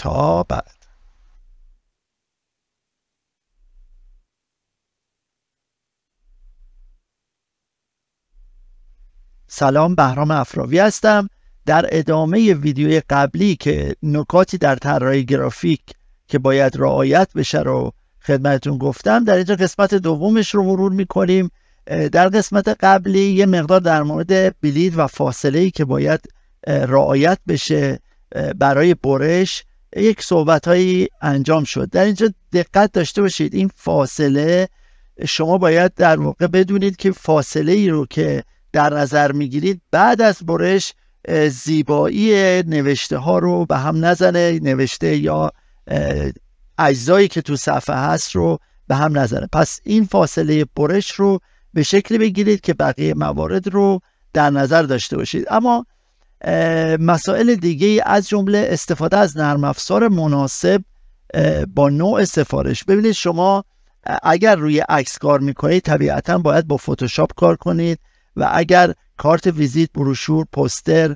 تا بعد سلام بهرام افراوی هستم در ادامه ویدیوی قبلی که نکاتی در طراحی گرافیک که باید رعایت بشه رو خدمتون گفتم در اینجا قسمت دومش رو مرور میکنیم در قسمت قبلی یه مقدار در مورد بلید و فاصله ای که باید رعایت بشه برای برش یک صحبت هایی انجام شد در اینجا دقت داشته باشید این فاصله شما باید در موقع بدونید که فاصله ای رو که در نظر میگیرید بعد از برش زیبایی نوشته ها رو به هم نزنه نوشته یا اجزایی که تو صفحه هست رو به هم نزنه پس این فاصله برش رو به شکلی بگیرید که بقیه موارد رو در نظر داشته باشید اما مسائل دیگه از جمله استفاده از نرم افزار مناسب با نوع سفارش ببینید شما اگر روی عکس کار میکنید طبیعتا باید با فتوشاپ کار کنید و اگر کارت ویزیت بروشور پوستر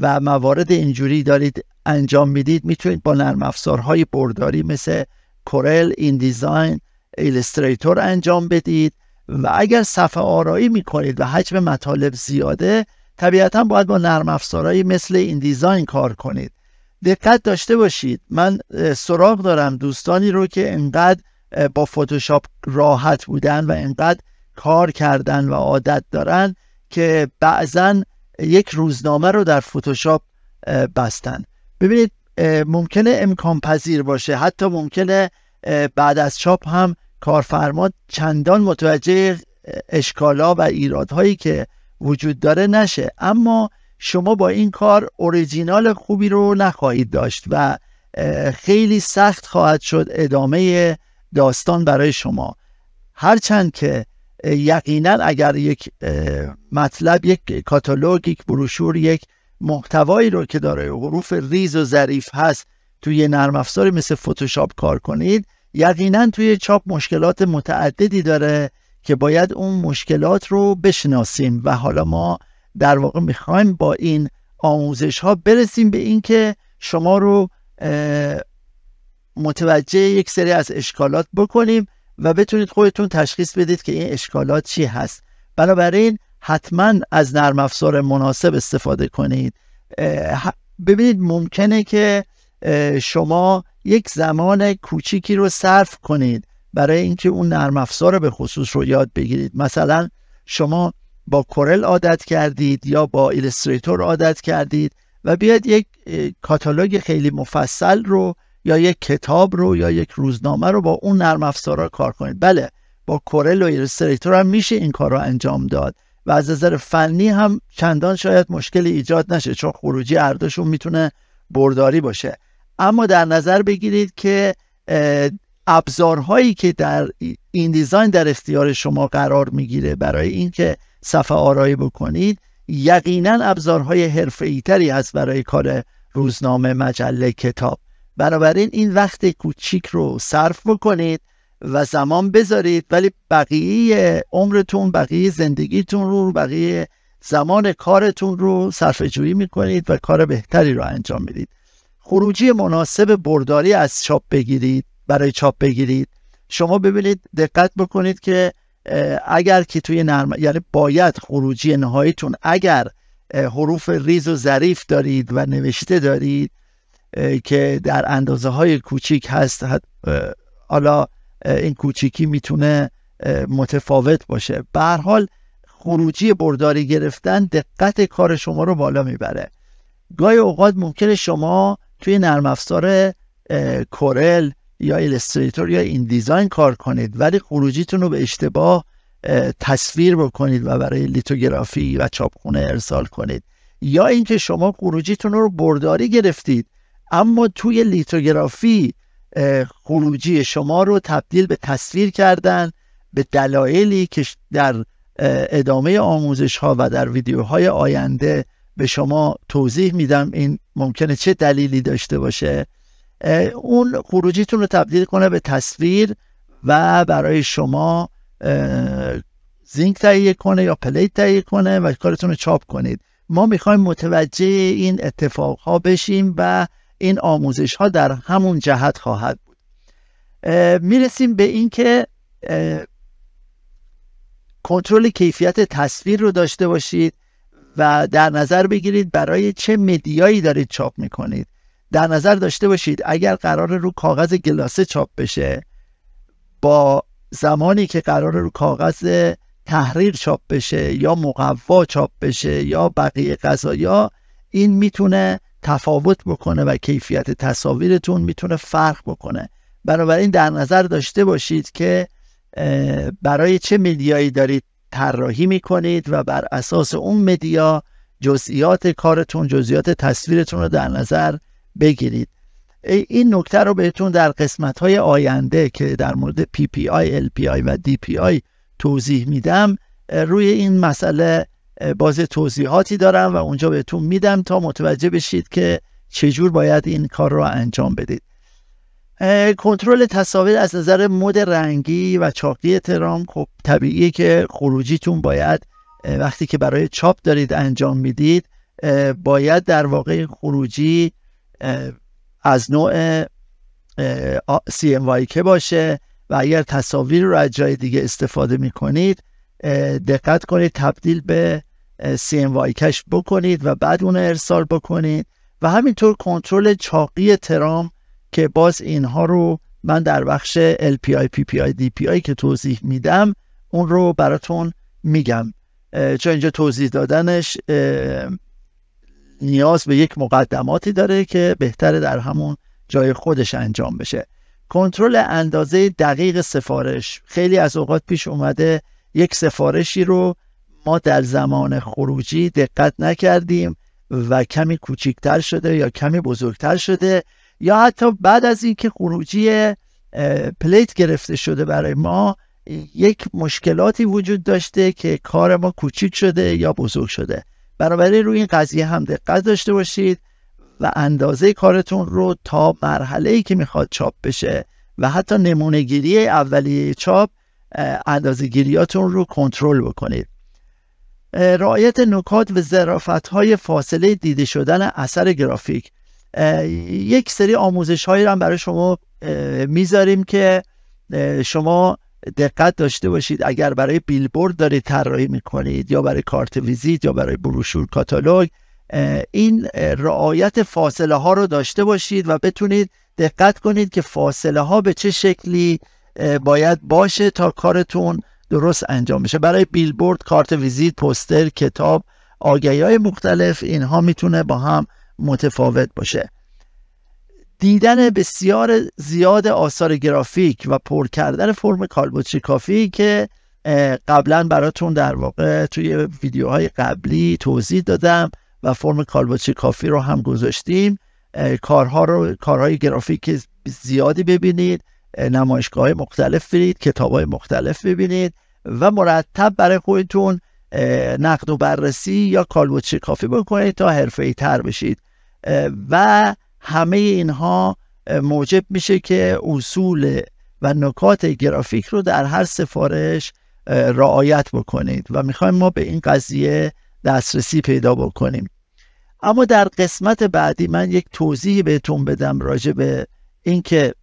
و موارد اینجوری دارید انجام میدید میتونید با نرم افزارهای برداری مثل کورل دیزاین ایلستریتور انجام بدید و اگر صفحه آرایی میکنید و حجم مطالب زیاده طبیعتا باید با نرم افزارهایی مثل این دیزاین کار کنید دقت داشته باشید من سراغ دارم دوستانی رو که انقدر با فتوشاپ راحت بودن و انقدر کار کردن و عادت دارن که بعضا یک روزنامه رو در فتوشاپ بستن ببینید ممکنه امکان پذیر باشه حتی ممکنه بعد از چاپ هم کارفرما چندان متوجه اشکالا و ایرادهایی که وجود داره نشه اما شما با این کار اوریجینال خوبی رو نخواهید داشت و خیلی سخت خواهد شد ادامه داستان برای شما هرچند که یقینا اگر یک مطلب یک کاتالوگ یک بروشور یک محتوایی رو که داره حروف ریز و ظریف هست توی نرم افزاری مثل فتوشاپ کار کنید یقینا توی چاپ مشکلات متعددی داره که باید اون مشکلات رو بشناسیم و حالا ما در واقع میخوایم با این آموزش ها برسیم به اینکه شما رو متوجه یک سری از اشکالات بکنیم و بتونید خودتون تشخیص بدید که این اشکالات چی هست بنابراین حتما از نرم افزار مناسب استفاده کنید ببینید ممکنه که شما یک زمان کوچیکی رو صرف کنید برای اینکه اون نرم افزار رو به خصوص رو یاد بگیرید مثلا شما با کورل عادت کردید یا با ایلستریتور عادت کردید و بیاید یک کاتالوگ خیلی مفصل رو یا یک کتاب رو یا یک روزنامه رو با اون نرم افزارا کار کنید بله با کورل و ایلستریتور هم میشه این کار رو انجام داد و از نظر فنی هم چندان شاید مشکلی ایجاد نشه چون خروجی اردشون میتونه برداری باشه اما در نظر بگیرید که ابزارهایی که در این دیزاین در اختیار شما قرار میگیره برای اینکه صفحه آرایی بکنید یقینا ابزارهای حرفه‌ای تری هست برای کار روزنامه مجله کتاب بنابراین این وقت کوچیک رو صرف بکنید و زمان بذارید ولی بقیه عمرتون بقیه زندگیتون رو بقیه زمان کارتون رو صرف جویی میکنید و کار بهتری رو انجام میدید خروجی مناسب برداری از چاپ بگیرید برای چاپ بگیرید شما ببینید دقت بکنید که اگر که توی نرم یعنی باید خروجی نهاییتون اگر حروف ریز و ظریف دارید و نوشته دارید که در اندازه های کوچیک هست حالا این کوچیکی میتونه متفاوت باشه به حال خروجی برداری گرفتن دقت کار شما رو بالا میبره گاهی اوقات ممکنه شما توی نرم افزار کورل یا ایلستریتور یا این دیزاین کار کنید ولی خروجیتون رو به اشتباه تصویر بکنید و برای لیتوگرافی و چاپخونه ارسال کنید یا اینکه شما خروجیتون رو برداری گرفتید اما توی لیتوگرافی خروجی شما رو تبدیل به تصویر کردن به دلایلی که در ادامه آموزش ها و در ویدیوهای آینده به شما توضیح میدم این ممکنه چه دلیلی داشته باشه اون خروجیتون رو تبدیل کنه به تصویر و برای شما زینک تهیه کنه یا پلیت تهیه کنه و کارتون رو چاپ کنید ما میخوایم متوجه این اتفاق ها بشیم و این آموزش ها در همون جهت خواهد بود میرسیم به این که کنترل کیفیت تصویر رو داشته باشید و در نظر بگیرید برای چه مدیایی دارید چاپ میکنید در نظر داشته باشید اگر قرار رو کاغذ گلاسه چاپ بشه با زمانی که قرار رو کاغذ تحریر چاپ بشه یا مقوا چاپ بشه یا بقیه غذایا این میتونه تفاوت بکنه و کیفیت تصاویرتون میتونه فرق بکنه بنابراین در نظر داشته باشید که برای چه مدیایی دارید طراحی میکنید و بر اساس اون مدیا جزئیات کارتون جزئیات تصویرتون رو در نظر بگیرید این نکته رو بهتون در قسمت های آینده که در مورد PPI, LPI و DPI توضیح میدم روی این مسئله باز توضیحاتی دارم و اونجا بهتون میدم تا متوجه بشید که چجور باید این کار رو انجام بدید کنترل تصاویر از نظر مد رنگی و چاقی ترام خب طبیعیه که خروجیتون باید وقتی که برای چاپ دارید انجام میدید باید در واقع خروجی از نوع سی که باشه و اگر تصاویر رو از جای دیگه استفاده می کنید دقت کنید تبدیل به سی کش بکنید و بعد اون ارسال بکنید و همینطور کنترل چاقی ترام که باز اینها رو من در بخش LPI, PPI, DPI که توضیح میدم اون رو براتون میگم چون اینجا توضیح دادنش نیاز به یک مقدماتی داره که بهتر در همون جای خودش انجام بشه کنترل اندازه دقیق سفارش خیلی از اوقات پیش اومده یک سفارشی رو ما در زمان خروجی دقت نکردیم و کمی کوچیکتر شده یا کمی بزرگتر شده یا حتی بعد از اینکه خروجی پلیت گرفته شده برای ما یک مشکلاتی وجود داشته که کار ما کوچیک شده یا بزرگ شده بنابراین روی این قضیه هم دقت داشته باشید و اندازه کارتون رو تا مرحله ای که میخواد چاپ بشه و حتی نمونه گیری اولیه چاپ اندازه گیریاتون رو کنترل بکنید رعایت نکات و ظرافت های فاصله دیده شدن اثر گرافیک یک سری آموزش هایی هم برای شما میذاریم که شما دقت داشته باشید اگر برای بیلبورد دارید طراحی میکنید یا برای کارت ویزیت یا برای بروشور کاتالوگ این رعایت فاصله ها رو داشته باشید و بتونید دقت کنید که فاصله ها به چه شکلی باید باشه تا کارتون درست انجام بشه برای بیلبورد کارت ویزیت پوستر کتاب آگهی های مختلف اینها میتونه با هم متفاوت باشه دیدن بسیار زیاد آثار گرافیک و پر کردن فرم کالبوچی کافی که قبلا براتون در واقع توی ویدیوهای قبلی توضیح دادم و فرم کالبوچی کافی رو هم گذاشتیم کارها رو کارهای گرافیک زیادی ببینید نمایشگاه مختلف برید کتاب های مختلف ببینید و مرتب برای خودتون نقد و بررسی یا کالبوچی کافی بکنید تا حرفه تر بشید و همه اینها موجب میشه که اصول و نکات گرافیک رو در هر سفارش رعایت بکنید و میخوایم ما به این قضیه دسترسی پیدا بکنیم اما در قسمت بعدی من یک توضیح بهتون بدم راجع به اینکه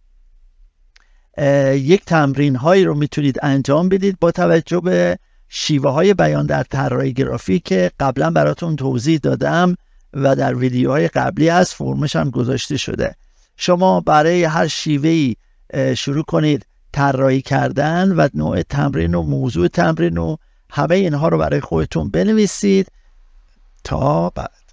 یک تمرین هایی رو میتونید انجام بدید با توجه به شیوه های بیان در طراحی گرافیک که قبلا براتون توضیح دادم و در ویدیوهای قبلی از فرمش هم گذاشته شده شما برای هر شیوهی شروع کنید طراحی کردن و نوع تمرین و موضوع تمرین و همه اینها رو برای خودتون بنویسید تا بعد